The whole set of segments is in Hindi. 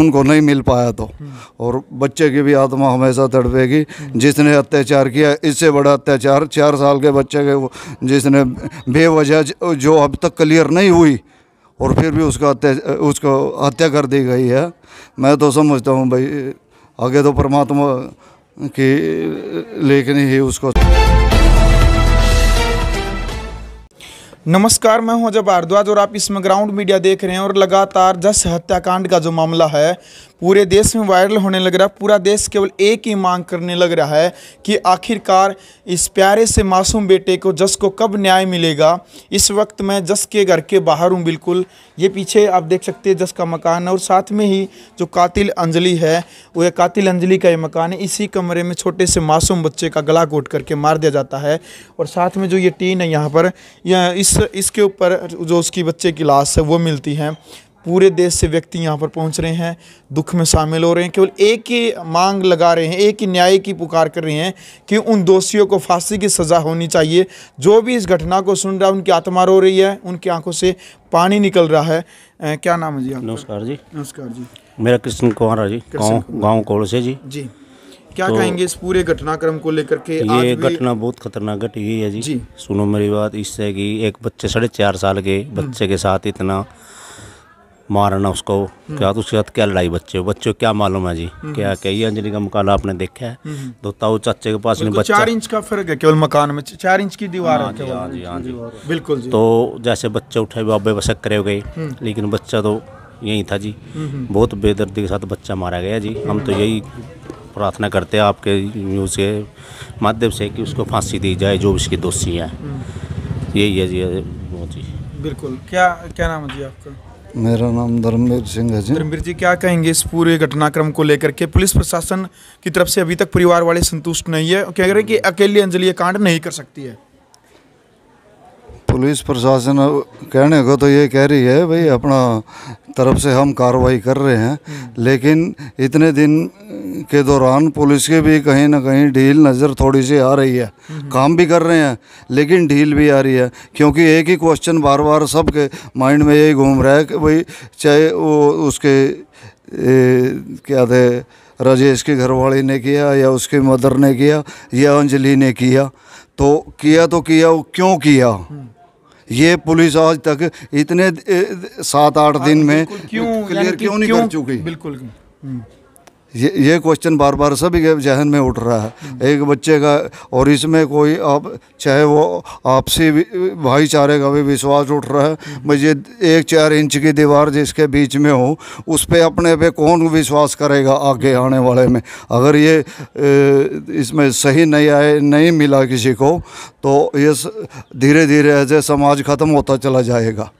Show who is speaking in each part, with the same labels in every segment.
Speaker 1: उनको नहीं मिल पाया तो हम्म। और बच्चे की भी आत्मा हमेशा तड़पेगी जिसने अत्याचार किया इससे बड़ा अत्याचार चार साल के बच्चे के जिसने बेवजह जो अब तक क्लियर नहीं हुई और फिर भी उसका उसको हत्या कर दी गई है मैं तो समझता हूँ भाई आगे तो परमात्मा की लेखनी ही उसको
Speaker 2: नमस्कार मैं हूं अजय भारद्वाज और आप इसमें ग्राउंड मीडिया देख रहे हैं और लगातार जस हत्याकांड का जो मामला है पूरे देश में वायरल होने लग रहा है पूरा देश केवल एक ही मांग करने लग रहा है कि आखिरकार इस प्यारे से मासूम बेटे को जस को कब न्याय मिलेगा इस वक्त मैं जस के घर के बाहर हूँ बिल्कुल ये पीछे आप देख सकते हैं जस का मकान है और साथ में ही जो कातिल अंजलि है वो ये कातिल अंजलि का ये मकान है इसी कमरे में छोटे से मासूम बच्चे का गला घोट करके मार दिया जाता है और साथ में जो ये टीन है यहाँ पर यह इस इसके ऊपर जो उसकी बच्चे की लाश है वो मिलती है पूरे देश से व्यक्ति यहाँ पर पहुँच रहे हैं दुख में शामिल हो रहे हैं केवल एक ही मांग लगा रहे हैं एक ही न्याय की पुकार कर रहे हैं कि उन दोषियों को फांसी की सज़ा होनी चाहिए जो भी इस घटना को सुन रहा है उनकी आत्मा रो रही है उनकी आंखों से पानी निकल रहा है ए, क्या नाम है जी नमस्कार जी नमस्कार जी
Speaker 3: मेरा कृष्ण कुमार जी गाँव गाँव से जी जी क्या तो कहेंगे इस पूरे
Speaker 2: घटनाक्रम को लेकर के ये घटना
Speaker 3: बहुत खतरनाक घटी है जी, जी सुनो मेरी बात इससे कि एक बच्चे साढ़े चार साल के हम्म। बच्चे के साथ इतना मारना उसको हम्म। क्या उसके साथ क्या लड़ाई बच्चे बच्चों क्या मालूम है जी हम्म। क्या कही अंजलि का मुकाबला आपने देखा है हम्म। तो ताऊ चाचे के पास नहीं बच्चा चार
Speaker 2: इंच का फर्क है केवल मकान में चार इंच की दीवार हाँ है जी हाँ जी हाँ जी बिल्कुल तो
Speaker 3: जैसे बच्चे उठे बाबे बसक करे हो गए लेकिन बच्चा तो यही था जी बहुत बेदर्दी के साथ बच्चा मारा गया जी हम तो यही प्रार्थना करते हैं आपके न्यूज़ के माध्यम से कि उसको फांसी दी जाए जो उसकी दोषी है यही है जी जी
Speaker 2: बिल्कुल क्या क्या नाम है जी आपका
Speaker 1: मेरा नाम धर्मवीर सिंह है जी धर्मवीर
Speaker 2: जी क्या कहेंगे इस पूरे घटनाक्रम को लेकर के पुलिस प्रशासन की तरफ से अभी तक परिवार वाले संतुष्ट नहीं है कह रहे हैं कि अकेली अंजलि कांड नहीं कर सकती है
Speaker 1: पुलिस प्रशासन कहने को तो ये कह रही है भाई अपना तरफ से हम कार्रवाई कर रहे हैं हम्म। लेकिन इतने दिन के दौरान पुलिस के भी कहीं ना कहीं ढील नज़र थोड़ी सी आ रही है काम भी कर रहे हैं लेकिन ढील भी आ रही है क्योंकि एक ही क्वेश्चन बार बार सबके माइंड में यही घूम रहा है कि भाई चाहे वो उसके ए, क्या थे राजेश की घरवाली ने किया या उसकी मदर ने किया या अंजलि ने किया तो किया तो किया वो क्यों किया ये पुलिस आज तक इतने सात आठ हाँ, दिन में
Speaker 2: क्यों क्लियर क्यों नहीं कर चुकी बिल्कुल हम्म।
Speaker 1: ये ये क्वेश्चन बार बार सभी के जहन में उठ रहा है एक बच्चे का और इसमें कोई आप चाहे वो आपसी भाईचारे का भी विश्वास उठ रहा है मुझे एक चार इंच की दीवार जिसके बीच में हो उस पर अपने पे कौन विश्वास करेगा आगे आने वाले में अगर ये इसमें सही नहीं आए नहीं मिला किसी को तो ये धीरे धीरे ऐसे समाज ख़त्म होता चला जाएगा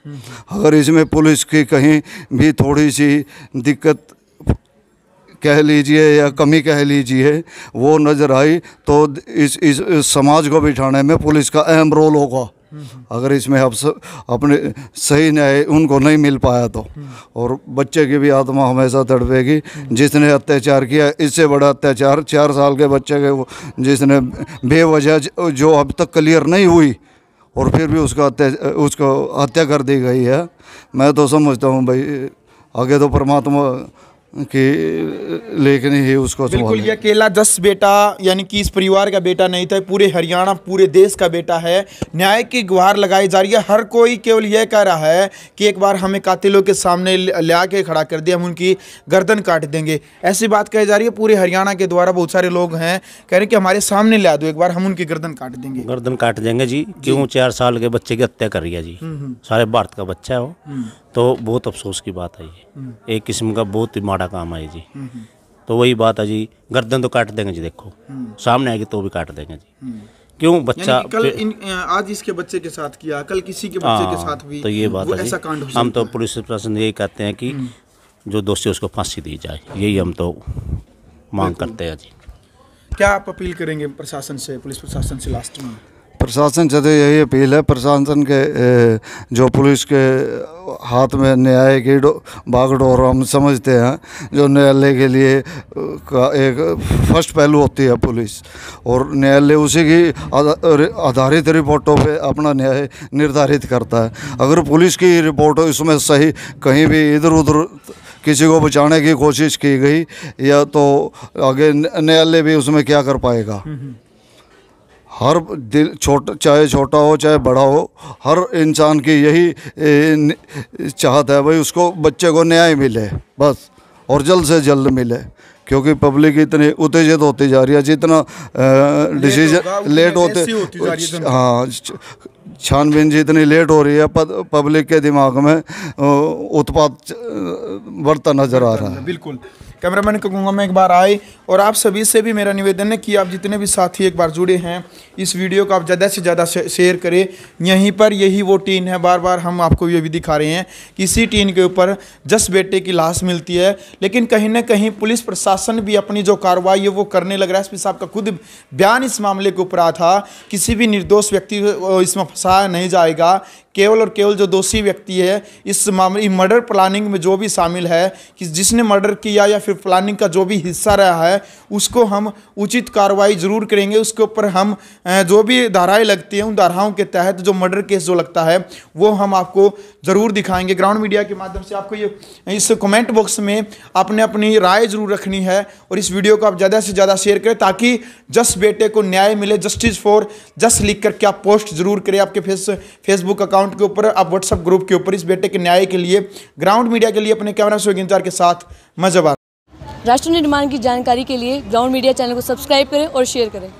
Speaker 1: अगर इसमें पुलिस की कहीं भी थोड़ी सी दिक्कत कह लीजिए या कमी कह लीजिए वो नज़र आई तो इस इस, इस समाज को बिठाने में पुलिस का अहम रोल होगा अगर इसमें अब अपने सही न्याय उनको नहीं मिल पाया तो और बच्चे की भी आत्मा हमेशा तड़पेगी जिसने अत्याचार किया इससे बड़ा अत्याचार चार साल के बच्चे के जिसने बेवजह जो अब तक क्लियर नहीं हुई और फिर भी उसका उसको हत्या कर दी गई है मैं तो समझता हूँ भाई आगे तो परमात्मा कि लेकिन ये उसको बिल्कुल ये
Speaker 2: अकेला दस बेटा यानी कि इस परिवार का बेटा नहीं था पूरे हरियाणा पूरे देश का बेटा है न्याय की गुहार लगाई जा रही है हर कोई केवल यह कह रहा है कि एक बार हमें कातिलों के सामने ला के खड़ा कर दिया हम उनकी गर्दन काट देंगे ऐसी बात कही जा रही है पूरे हरियाणा के द्वारा बहुत सारे लोग हैं कह रहे कि हमारे सामने ला दो एक बार हम उनकी गर्दन काट देंगे
Speaker 3: गर्दन काट देंगे जी क्यों चार साल के बच्चे की हत्या कर रही है जी हम्म, हम्म। सारे भारत का बच्चा है वो हम्म। तो बहुत अफसोस की बात है ये हम्म। एक किस्म का बहुत ही माड़ा काम है जी हम्म, हम्म। तो वही बात है जी गर्दन तो काट देंगे जी देखो सामने आएगी तो भी काट देंगे जी क्यों बच्चा कल इन,
Speaker 2: आज इसके बच्चे के साथ किया कल किसी के बच्चे आ, के हाँ, साथ भी तो ये बात है ऐसा कांड हम तो
Speaker 3: पुलिस प्रशासन यही कहते हैं कि जो दोषी उसको फांसी दी जाए यही हम तो मांग करते हैं जी
Speaker 2: क्या आप अपील करेंगे प्रशासन से पुलिस प्रशासन से लास्ट में
Speaker 1: प्रशासन से तो यही अपील है प्रशासन के जो पुलिस के हाथ में न्याय की बागडोर हम समझते हैं जो न्यायालय के लिए का एक फर्स्ट पहलू होती है पुलिस और न्यायालय उसी की आधारित रिपोर्टों पे अपना न्याय निर्धारित करता है अगर पुलिस की रिपोर्ट इसमें सही कहीं भी इधर उधर किसी को बचाने की कोशिश की गई या तो आगे न्यायालय भी उसमें क्या कर पाएगा हम्म, हम्म। हर दिल छोटा चाहे छोटा हो चाहे बड़ा हो हर इंसान की यही चाहत है भाई उसको बच्चे को न्याय मिले बस और जल्द से जल्द मिले क्योंकि पब्लिक इतनी उत्तेजित होती जा रही है जितना डिसीजन लेट होते हाँ छानबीन जितनी लेट हो रही है पब्लिक के दिमाग में उत्पाद बढ़ता नजर आ रहा है
Speaker 2: बिल्कुल कैमरामैन को कहूँगा मैं एक बार आए और आप सभी से भी मेरा निवेदन है कि आप जितने भी साथी एक बार जुड़े हैं इस वीडियो को आप ज़्यादा से ज़्यादा शेयर करें यहीं पर यही वो टीन है बार बार हम आपको ये भी दिखा रहे हैं कि इसी टीन के ऊपर जस बेटे की लाश मिलती है लेकिन कहीं ना कहीं पुलिस प्रशासन भी अपनी जो कार्रवाई है वो करने लग रहा है एस साहब का खुद बयान इस मामले के ऊपर आ था किसी भी निर्दोष व्यक्ति को इसमें फंसाया नहीं जाएगा केवल और केवल जो दोषी व्यक्ति है इस मामले मर्डर प्लानिंग में जो भी शामिल है कि जिसने मर्डर किया या फिर प्लानिंग का जो भी हिस्सा रहा है उसको हम उचित कार्रवाई जरूर करेंगे उसके ऊपर हम जो भी धाराएं लगती हैं उन धाराओं के तहत जो मर्डर केस जो लगता है वो हम आपको ज़रूर दिखाएंगे ग्राउंड मीडिया के माध्यम से आपको ये इस कमेंट बॉक्स में आपने अपनी राय ज़रूर रखनी है और इस वीडियो को आप ज़्यादा से ज़्यादा शेयर करें ताकि जस बेटे को न्याय मिले जस्टिस फॉर जस लिख करके आप पोस्ट ज़रूर करें आपके फेस फेसबुक अकाउंट के ऊपर आप व्हाट्सअप ग्रुप के ऊपर इस बेटे के न्याय के लिए ग्राउंड मीडिया के लिए अपने कैमरा शोगिंजार के साथ मजबा राष्ट्र निर्माण की जानकारी के लिए ग्राउंड मीडिया चैनल को सब्सक्राइब करें और शेयर करें